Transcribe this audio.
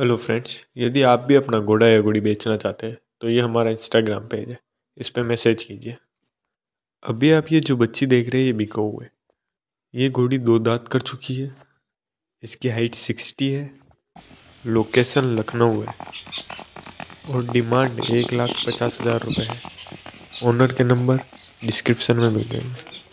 hello friends यदि आप भी अपना घोड़ा या घोड़ी बेचना चाहते हैं तो ये हमारा इंस्टाग्राम पेज है इस पर मैसेज कीजिए अभी आप ये जो बच्ची देख रहे हैं ये बिको हुए ये घोड़ी दो दांत कर चुकी है इसकी हाइट सिक्सटी है लोकेशन लखनऊ है और डिमांड एक लाख पचास हज़ार रुपये है ओनर के नंबर डिस्क्रिप्शन में मिल जाएंगे